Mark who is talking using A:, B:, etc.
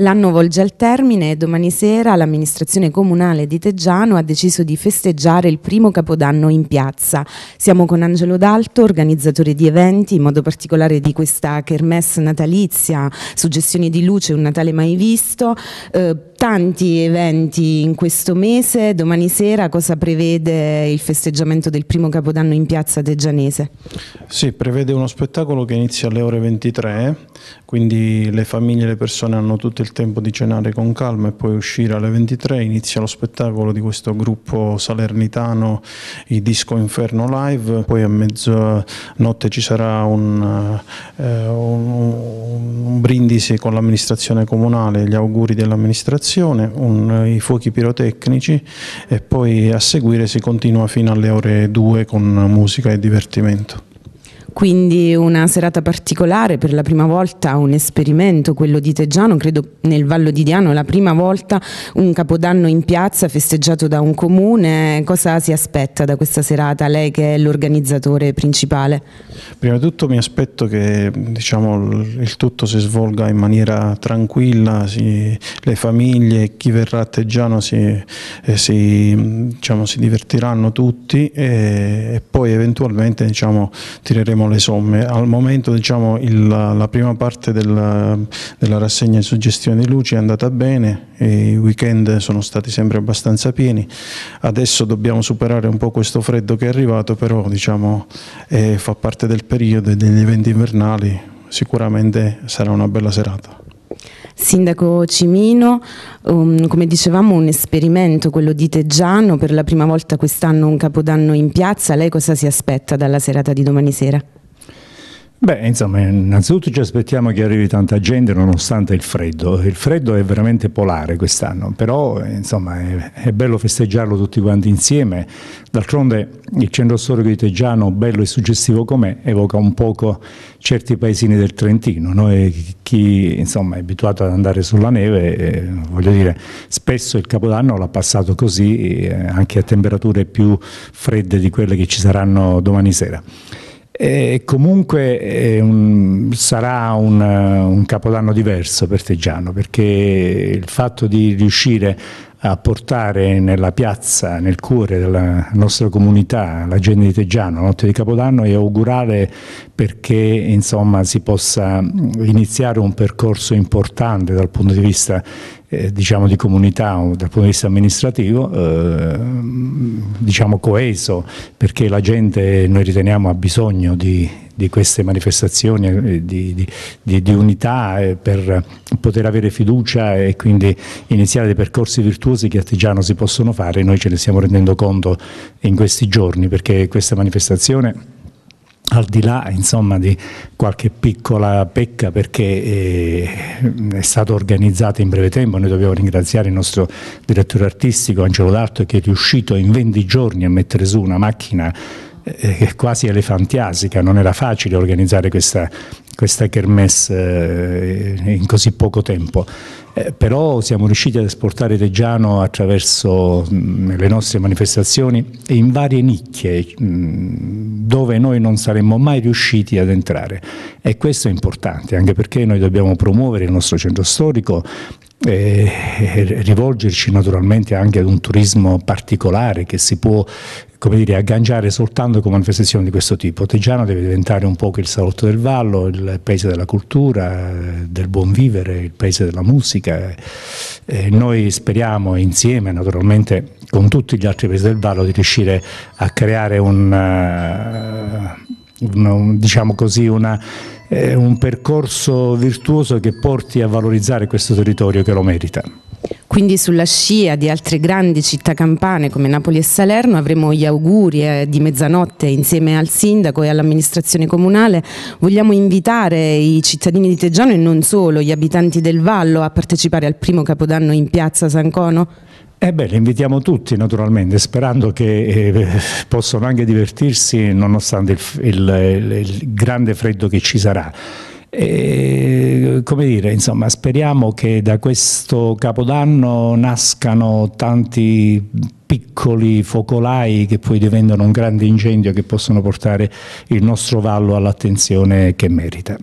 A: L'anno volge al termine e domani sera l'amministrazione comunale di Teggiano ha deciso di festeggiare il primo capodanno in piazza. Siamo con Angelo D'Alto, organizzatore di eventi, in modo particolare di questa kermesse natalizia, suggestioni di luce, un Natale mai visto. Eh, tanti eventi in questo mese, domani sera cosa prevede il festeggiamento del primo Capodanno in piazza Teggianese?
B: Sì, prevede uno spettacolo che inizia alle ore 23, quindi le famiglie e le persone hanno tutto il tempo di cenare con calma e poi uscire alle 23, inizia lo spettacolo di questo gruppo salernitano, i Disco Inferno Live, poi a mezzanotte ci sarà un, eh, un, un brindisi con l'amministrazione comunale, gli auguri dell'amministrazione manifestazione, un, i fuochi pirotecnici e poi a seguire si continua fino alle ore 2 con musica e divertimento
A: quindi una serata particolare, per la prima volta un esperimento, quello di Teggiano, credo nel Vallo di Diano, la prima volta un capodanno in piazza festeggiato da un comune, cosa si aspetta da questa serata, lei che è l'organizzatore principale?
B: Prima di tutto mi aspetto che diciamo, il tutto si svolga in maniera tranquilla, si, le famiglie, chi verrà a Teggiano si, eh, si, diciamo, si divertiranno tutti e, e poi eventualmente diciamo, tireremo le somme. Al momento diciamo, il, la prima parte della, della rassegna di suggestione di luci è andata bene, i weekend sono stati sempre abbastanza pieni, adesso dobbiamo superare un po' questo freddo che è arrivato, però diciamo, eh, fa parte del periodo e degli eventi invernali, sicuramente sarà una bella serata.
A: Sindaco Cimino, um, come dicevamo un esperimento, quello di Teggiano, per la prima volta quest'anno un capodanno in piazza, lei cosa si aspetta dalla serata di domani sera?
C: Beh, insomma, innanzitutto ci aspettiamo che arrivi tanta gente nonostante il freddo. Il freddo è veramente polare quest'anno, però insomma, è, è, bello festeggiarlo tutti quanti insieme. D'altronde il centro storico di Teggiano, bello e suggestivo com'è, evoca un poco certi paesini del Trentino. Noi, chi insomma, è abituato ad andare sulla neve, eh, voglio dire, spesso il Capodanno l'ha passato così, eh, anche a temperature più fredde di quelle che ci saranno domani sera. E comunque eh, un, sarà un, eh, un capodanno diverso per Teggiano perché il fatto di riuscire a portare nella piazza, nel cuore della nostra comunità, la gente di Teggiano, la notte di Capodanno e augurare perché insomma, si possa iniziare un percorso importante dal punto di vista eh, diciamo di comunità dal punto di vista amministrativo eh, diciamo coeso perché la gente noi riteniamo ha bisogno di, di queste manifestazioni eh, di, di, di, unità per poter avere fiducia e quindi iniziare dei percorsi virtuosi che a Tigiano si possono fare, noi ce ne stiamo rendendo conto in questi giorni perché questa manifestazione al di là insomma, di qualche piccola pecca perché eh, è stato organizzato in breve tempo, noi dobbiamo ringraziare il nostro direttore artistico Angelo D'Arto che è riuscito in 20 giorni a mettere su una macchina eh, eh, quasi elefantiasica, non era facile organizzare questa, questa kermesse eh, in così poco tempo eh, però siamo riusciti ad esportare Reggiano attraverso mh, mm, le nostre manifestazioni in varie nicchie mh, mm, dove noi non saremmo mai riusciti ad entrare e questo è importante anche perché noi dobbiamo promuovere il nostro centro storico eh, rivolgerci naturalmente anche ad un turismo particolare che si può come dire, agganciare soltanto con manifestazioni di questo tipo. Teggiano deve diventare un po' il salotto del vallo, il paese della cultura, del buon vivere, il paese della musica. E eh, noi speriamo insieme, naturalmente, con tutti gli altri paesi del vallo, di riuscire a creare un eh, diciamo così, una un percorso virtuoso che porti a valorizzare questo territorio che lo merita.
A: Quindi sulla scia di altre grandi città campane come Napoli e Salerno avremo gli auguri eh, di mezzanotte insieme al sindaco e all'amministrazione comunale. Vogliamo invitare i cittadini di Teggiano e non solo, gli abitanti del Vallo a partecipare al primo capodanno in piazza San Cono? Eh
C: beh, li invitiamo tutti naturalmente, sperando che eh, possano anche divertirsi nonostante il, il, il grande freddo che ci sarà. E, eh, come dire, insomma, speriamo che da questo capodanno nascano tanti piccoli focolai che poi diventano un grande incendio che possono portare il nostro vallo all'attenzione che merita.